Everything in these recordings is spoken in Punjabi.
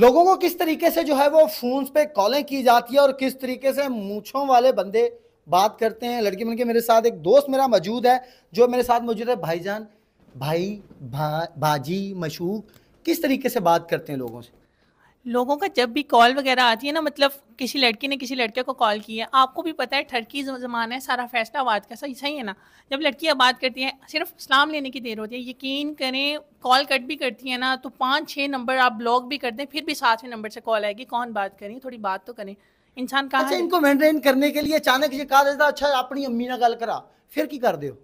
لوگوں کو کس طریقے سے جو ہے وہ فونز پہ کالیں کی جاتی ہے اور کس طریقے سے مونچھوں والے بندے بات کرتے ہیں لڑکی کے میرے ساتھ ایک دوست میرا موجود ہے جو میرے ساتھ موجود ہے بھائی جان بھائی بھا بھاجی مشوق کس طریقے سے بات کرتے ہیں لوگوں سے لوگوں کا جب بھی کال وغیرہ آتی ہے نا مطلب کسی لڑکی نے کسی لڑکے کو کال کی ہے آپ کو بھی پتہ ہے ٹھڑکی زمانہ ہے سارا فیصلہ آباد کا صحیح ہے نا جب لڑکیاں بات کرتی ہیں صرف اسلام لینے کی دیر ہوتی ہے یقین کریں کال کٹ بھی کرتی ہیں نا تو پانچ چھ نمبر آپ بلاک بھی کر دیں پھر بھی ساتویں نمبر سے کال آئے گی کون بات کریں تھوڑی بات تو کریں انسان کہاں اچھا ان کو مینٹین کرنے کے لیے اچانک یہ کہا دیتا اچھا اپنی امی نے گل کرا پھر کی کر دیو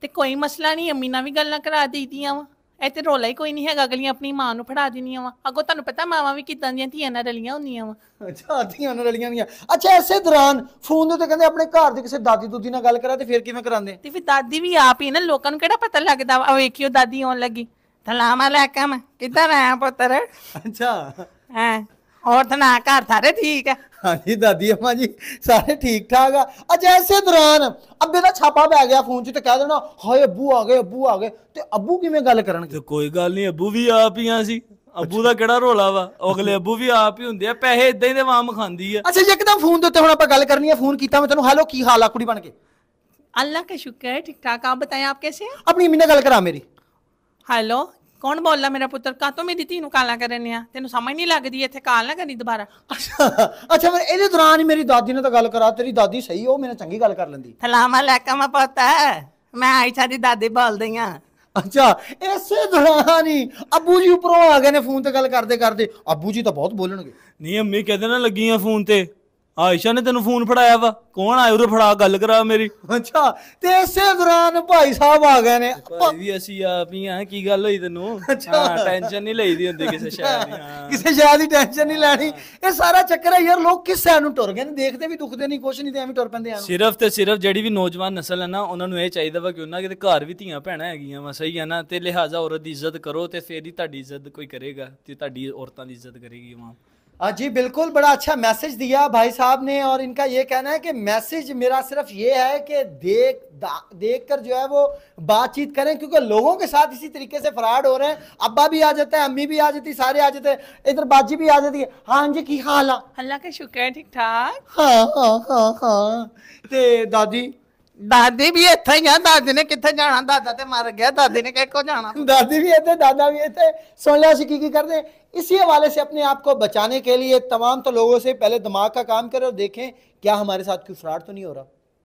تو کوئی مسئلہ نہیں امی نے بھی گل نہ کرا دی وہاں ਇੱਥੇ ਰੋਲਾ ਹੀ ਕੋਈ ਨਹੀਂ ਹੈਗਾ ਅਗਲੀਆਂ ਆਪਣੀ ਮਾਂ ਨੂੰ ਫੜਾ ਦੇਣੀਆਂ ਵਾ ਅੱਗੋਂ ਤੁਹਾਨੂੰ ਪਤਾ ਮਾਵਾਂ ਵੀ ਕਿਦਾਂ ਦੀਆਂ ਧੀਆਂ ਨਾਲ ਰਲੀਆਂ ਹੁੰਦੀਆਂ ਵਾ ਅੱਛਾ ਧੀਆਂ ਨਾਲ ਰਲੀਆਂ ਦੀਆਂ ਅੱਛਾ ਇਸੇ ਦੌਰਾਨ ਫੋਨ ਦੇ ਉੱਤੇ ਕਹਿੰਦੇ ਆਪਣੇ ਘਰ ਦੇ ਕਿਸੇ ਦਾਦੀ ਦੂਦੀ ਨਾਲ ਗੱਲ ਕਰਾ ਤੇ ਫਿਰ ਕਿਵੇਂ ਕਰਾਂਦੇ ਤੇ ਫਿਰ ਦਾਦੀ ਵੀ ਆਪ ਹੀ ਨਾ ਲੋਕਾਂ ਨੂੰ ਕਿਹੜਾ ਪਤਾ ਲੱਗਦਾ ਵਾ ਵੇਖਿਓ ਦਾਦੀ ਆਉਣ ਲੱਗੀ ਸਲਾਮ ਅਲੈਕਮ ਕਿੱਧਰ ਆਇਆ ਪੁੱਤਰ ਅੱਛਾ ਹਾਂ ਹੋਰ ਸੁਣਾ ਘਰ ਸਾਰੇ ਠੀਕ ਹੈ ਹਾਂਜੀ ਦਾਦੀ ਅਮਾ ਜੀ ਸਾਰੇ ਠੀਕ ਠਾਕ ਆ ਅੱਜ ਐਸੇ ਦੌਰਾਨ ਅੱਬੇ ਦਾ ਛਾਪਾ ਪੈ ਗਿਆ ਫੋਨ 'ਚ ਤੇ ਕਹਿ ਦੇਣਾ ਹਾਏ ਅੱਬੂ ਆ ਗਏ ਅੱਬੂ ਆ ਗਏ ਤੇ ਅੱਬੂ ਕਿਵੇਂ ਗੱਲ ਕਰਨਗੇ ਤੇ ਕੋਈ ਗੱਲ ਨਹੀਂ ਅੱਬੂ ਵੀ ਆਪ ਹੀ ਆ ਸੀ ਅੱਬੂ ਦਾ ਕਿਹੜਾ ਰੋਲਾ ਵਾ ਅਗਲੇ ਅੱਬੂ ਵੀ ਆਪ ਹੀ ਹੁੰਦੇ ਆ ਪੈਸੇ ਇਦਾਂ ਹੀ ਦੇ ਵਾਮ ਖਾਂਦੀ ਆ ਅੱਛਾ ਇੱਕਦਮ ਫੋਨ ਦੇ ਉੱਤੇ ਹੁਣ ਆਪਾਂ ਗੱਲ ਕਰਨੀ ਆ ਫੋਨ ਕੀਤਾ ਮੈਂ ਤੈਨੂੰ ਹੈਲੋ ਕੀ ਹਾਲ ਆ ਕੁੜੀ ਬਣ ਕੇ ਅੱਲਾ ਕਾ ਸ਼ੁਕਰ ਹੈ ਠੀਕ ਠਾਕ ਆ ਆਪ आप कैसे ਆਪਣੀ अपनी अम्मी ने गल करा मेरी ਕੌਣ ਬੋਲਦਾ ਮੇਰਾ ਪੁੱਤਰ ਕਾਤੋਂ ਮੇਰੀ ਧੀ ਨੂੰ ਕਰ ਕਰਨ ਆ ਤੈਨੂੰ ਸਮਝ ਨਹੀਂ ਲੱਗਦੀ ਇੱਥੇ ਕਾਲ ਨਾ ਕਰੀ ਦੁਬਾਰਾ ਅੱਛਾ ਅੱਛਾ ਇਹਦੇ ਦੌਰਾਨ ਹੀ ਮੇਰੀ ਦਾਦੀ ਨੇ ਤਾਂ ਗੱਲ ਕਰਾ ਤੇਰੀ ਦਾਦੀ ਸਹੀ ਉਹ ਮੇਰੇ ਨਾਲ ਚੰਗੀ ਗੱਲ ਕਰ ਲੈਂਦੀ ਸਲਾਮ ਅਲੈਕਮ ਪਤਾ ਮੈਂ ਆਇਸ਼ਾ ਦੀ ਦਾਦੀ ਬੋਲਦੀ ਆ ਅੱਛਾ ਇਸੇ ਦੌਰਾਨ ਹੀ ਅੱਬੂ ਜੀ ਉਪਰੋਂ ਆ ਗਏ ਨੇ ਫੋਨ ਤੇ ਗੱਲ ਕਰਦੇ ਕਰਦੇ ਅੱਬੂ ਜੀ ਤਾਂ ਬਹੁਤ ਬੋਲਣਗੇ ਨਹੀਂ ਅੰਮੀ ਕਹਿੰਦੇ ਨਾ ਆ ਫੋਨ ਤੇ ਆਇਸ਼ਾ ਨੇ ਤੈਨੂੰ ਫੋਨ ਫੜਾਇਆ ਵਾ ਕੌਣ ਆਇਆ ਉਹਦੇ ਫੜਾ ਗੱਲ ਕਰਾ ਮੇਰੀ ਅੱਛਾ ਤੇ ਇਸੇ ਦੌਰਾਨ ਭਾਈ ਸਾਹਿਬ ਆ ਗਏ ਨੇ ਭਾਈ ਵੀ ਅਸੀਂ ਆ ਹੀ ਆ ਕੀ ਗੱਲ ਹੋਈ ਤੈਨੂੰ ਹਾਂ ਟੈਨਸ਼ਨ ਨਹੀਂ ਲਈਦੀ ਹੁੰਦੀ ਕਿਸੇ ਸ਼ਾਇਦ ਕਿਸੇ ਸ਼ਾਇਦ ਦੀ ਟੈਨਸ਼ਨ ਨਹੀਂ ਲੈਣੀ ਇਹ ਸਾਰਾ ਚੱਕਰ ਹੈ ਯਾਰ ਲੋਕ ਕਿਸੇ ਨੂੰ ਟੁਰ ਗਏ ਨੇ ਦੇਖਦੇ ਵੀ ਦੁਖਦੇ ਨਹੀਂ ਕੁਛ ਨਹੀਂ ਤੇ ਐਵੇਂ ਟੁਰ ਪੈਂਦੇ ਆ ਸਿਰਫ ਤੇ ਸਿਰਫ ਜਿਹੜੀ ਵੀ ਨੌਜਵਾਨ ਨਸਲ ਹੈ ਨਾ ਉਹਨਾਂ ਨੂੰ ਇਹ ਚਾਹੀਦਾ ਵਾ ਕਿ ਉਹਨਾਂ ਕਿਤੇ ਘਰ ਵੀ ਧੀਆਂ ਭੈਣਾਂ ਹੈਗੀਆਂ ਵਾ ਸਹੀ ਹੈ ਨਾ ਤੇ ਲਿਹਾਜ਼ਾ ਔਰਤ ਦੀ ਇੱਜ਼ਤ ਕਰੋ ਤੇ ਫੇਰ ਹੀ ਤੁਹਾਡੀ ਇੱਜ਼ਤ ਕੋਈ ਕਰੇਗਾ ਤੇ ਤੁਹਾਡੀ ਔਰਤਾਂ ਦੀ ਇੱਜ਼ਤ ਕਰੇਗੀ ਮਾਂ جی بالکل بڑا اچھا میسج دیا بھائی صاحب نے اور ان کا یہ کہنا ہے کہ میسج میرا صرف یہ ہے کہ دیکھ دیکھ کر جو ہے وہ بات چیت کریں کیونکہ لوگوں کے ساتھ اسی طریقے سے فراڈ ہو رہے ہیں ابا بھی آ جاتے ہیں امی بھی آ جاتی سارے آ جاتے ہیں ادھر باجی بھی آ جاتی ہے ہاں جی کی ہے اللہ کا شکر ہے ٹھیک ٹھاک ہاں ہاں ہاں ہاں دادی دادی بھی اتنے گیا دادی نے کتنے جانا دادا گیا دادی نے جانا دادی بھی ایسے دادا بھی ایسے سن لیا اس کی کر دیں اسی حوالے سے اپنے آپ کو بچانے کے لیے تمام تو لوگوں سے پہلے دماغ کا کام کریں اور دیکھیں کیا ہمارے ساتھ کوئی فراڈ تو نہیں ہو رہا